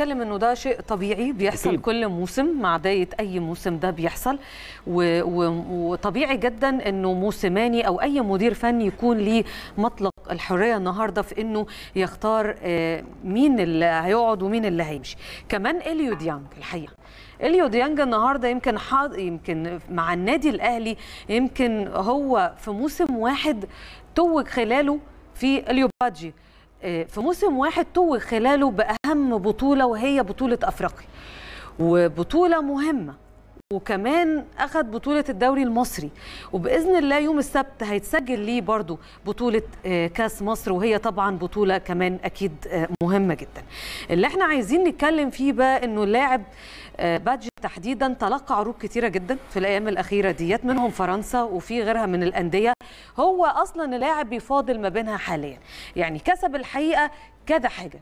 بتتكلم انه ده شيء طبيعي بيحصل أكيد. كل موسم مع بدايه اي موسم ده بيحصل و... و... وطبيعي جدا انه موسماني او اي مدير فني يكون ليه مطلق الحريه النهارده في انه يختار آه، مين اللي هيقعد ومين اللي هيمشي كمان اليو ديانج الحقيقه اليو ديانج النهارده يمكن حاض يمكن مع النادي الاهلي يمكن هو في موسم واحد توج خلاله في اليو بادجي في موسم واحد توج خلاله باهم بطوله وهي بطوله افريقيا وبطوله مهمه وكمان أخد بطولة الدوري المصري وبإذن الله يوم السبت هيتسجل ليه برضو بطولة آه، كاس مصر وهي طبعا بطولة كمان أكيد آه، مهمة جدا اللي احنا عايزين نتكلم فيه بقى أنه اللاعب بادجي تحديدا تلقى عروض كتيره جدا في الايام الاخيره ديت منهم فرنسا وفي غيرها من الانديه هو اصلا لاعب بيفاضل ما بينها حاليا يعني كسب الحقيقه كذا حاجه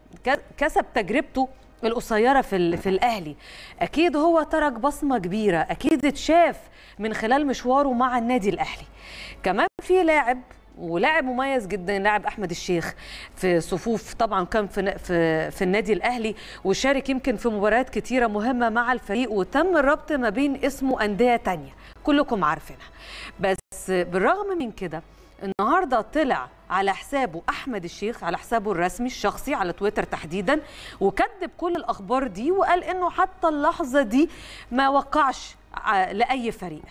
كسب تجربته القصيره في في الاهلي اكيد هو ترك بصمه كبيره اكيد اتشاف من خلال مشواره مع النادي الاهلي كمان في لاعب ولاعب مميز جدا لاعب احمد الشيخ في صفوف طبعا كان في في, في النادي الاهلي وشارك يمكن في مباريات كتيره مهمه مع الفريق وتم الربط ما بين اسمه انديه تانية كلكم عارفينها بس بالرغم من كده النهارده طلع على حسابه احمد الشيخ على حسابه الرسمي الشخصي على تويتر تحديدا وكذب كل الاخبار دي وقال انه حتى اللحظه دي ما وقعش لاي فريق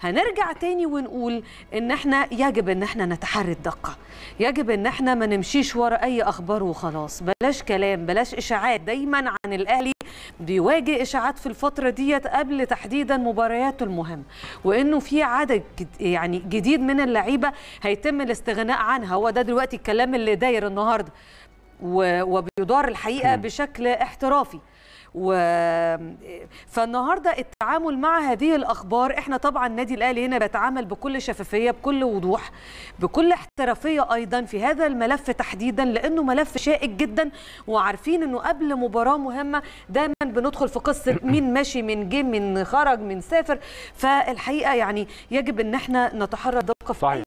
هنرجع تاني ونقول ان احنا يجب ان احنا نتحرى الدقه يجب ان احنا ما نمشيش ورا اي اخبار وخلاص بلاش كلام بلاش اشاعات دايما عن الاهلي بيواجه اشاعات في الفتره ديت قبل تحديدا مبارياته المهمه وانه في عدد يعني جديد من اللعيبه هيتم الاستغناء عنها هو ده دلوقتي الكلام اللي داير النهارده وبيدار الحقيقه بشكل احترافي و... فالنهارده التعامل مع هذه الاخبار احنا طبعا النادي الاهلي هنا بيتعامل بكل شفافيه بكل وضوح بكل احترافيه ايضا في هذا الملف تحديدا لانه ملف شائك جدا وعارفين انه قبل مباراه مهمه دايما بندخل في قصه مين ماشي من جه من خرج من سافر فالحقيقه يعني يجب ان احنا نتحرى دقه في